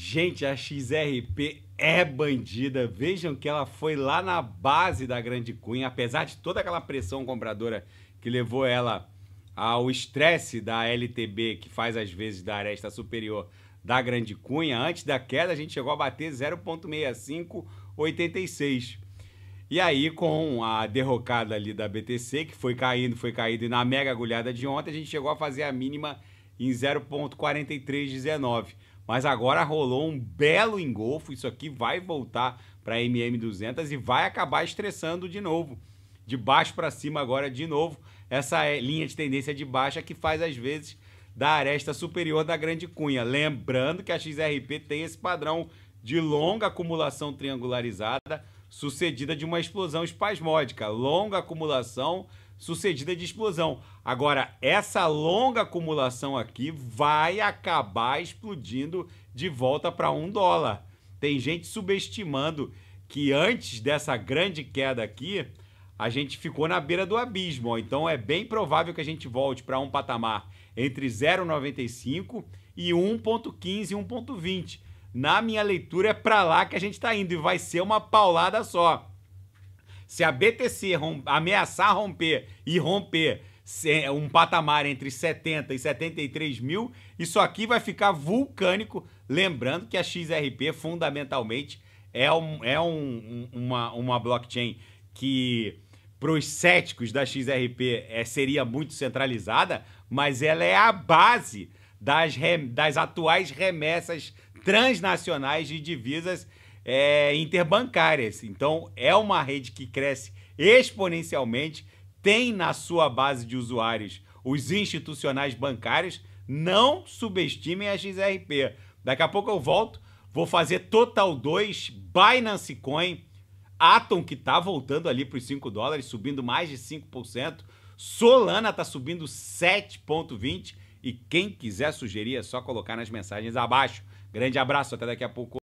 Gente, a XRP é bandida. Vejam que ela foi lá na base da Grande Cunha, apesar de toda aquela pressão compradora que levou ela ao estresse da LTB, que faz às vezes da aresta superior da Grande Cunha. Antes da queda, a gente chegou a bater 0,6586. E aí, com a derrocada ali da BTC, que foi caindo, foi caindo, e na mega agulhada de ontem, a gente chegou a fazer a mínima em 0,4319. Mas agora rolou um belo engolfo. Isso aqui vai voltar para a MM200 e vai acabar estressando de novo. De baixo para cima agora de novo. Essa é linha de tendência de baixa que faz às vezes da aresta superior da grande cunha. Lembrando que a XRP tem esse padrão de longa acumulação triangularizada sucedida de uma explosão espasmódica. Longa acumulação sucedida de explosão. Agora, essa longa acumulação aqui vai acabar explodindo de volta para um dólar. Tem gente subestimando que antes dessa grande queda aqui, a gente ficou na beira do abismo. Então é bem provável que a gente volte para um patamar entre 0,95 e 1,15, 1,20. Na minha leitura, é para lá que a gente está indo e vai ser uma paulada só. Se a BTC rom ameaçar romper e romper é, um patamar entre 70 e 73 mil, isso aqui vai ficar vulcânico. Lembrando que a XRP fundamentalmente é, um, é um, uma, uma blockchain que para os céticos da XRP é, seria muito centralizada, mas ela é a base das, das atuais remessas transnacionais de divisas é, interbancárias. Assim. Então, é uma rede que cresce exponencialmente, tem na sua base de usuários os institucionais bancários. Não subestimem a XRP. Daqui a pouco eu volto, vou fazer Total 2, Binance Coin, Atom que está voltando ali para os 5 dólares, subindo mais de 5%, Solana está subindo 7,20% e quem quiser sugerir é só colocar nas mensagens abaixo. Grande abraço, até daqui a pouco.